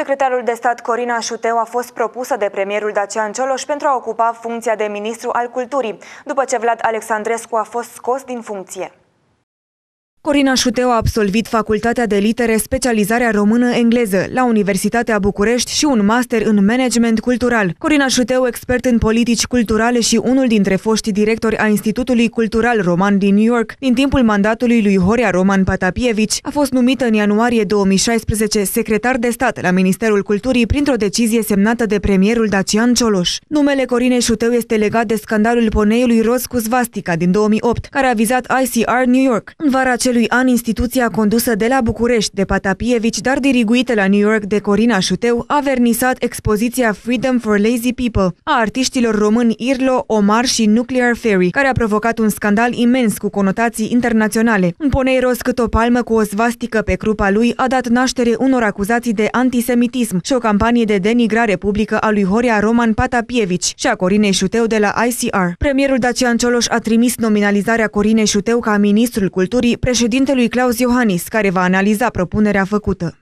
Secretarul de stat Corina Șuteu a fost propusă de premierul Dacian Cioloș pentru a ocupa funcția de ministru al culturii, după ce Vlad Alexandrescu a fost scos din funcție. Corina Șuteu a absolvit Facultatea de Litere Specializarea Română-Engleză la Universitatea București și un master în management cultural. Corina Șuteu, expert în politici culturale și unul dintre foștii directori a Institutului Cultural Roman din New York, din timpul mandatului lui Horia Roman Patapievici, a fost numită în ianuarie 2016 secretar de stat la Ministerul Culturii printr-o decizie semnată de premierul Dacian Cioloș. Numele Corinei Șuteu este legat de scandalul poneiului roz cu svastica din 2008, care a vizat ICR New York. În vara acelui an, instituția condusă de la București de Patapievici, dar diriguită la New York de Corina Șuteu, a vernisat expoziția Freedom for Lazy People a artiștilor români Irlo, Omar și Nuclear Fairy, care a provocat un scandal imens cu conotații internaționale. Un ponei ros cât o palmă cu o svastică pe crupa lui a dat naștere unor acuzații de antisemitism și o campanie de denigrare publică a lui Horia Roman Patapievici și a Corinei Șuteu de la ICR. Premierul Dacian Cioloș a trimis nominalizarea Corinei Șuteu ca ministrul culturii, președinte președintelui Claus Iohannis, care va analiza propunerea făcută.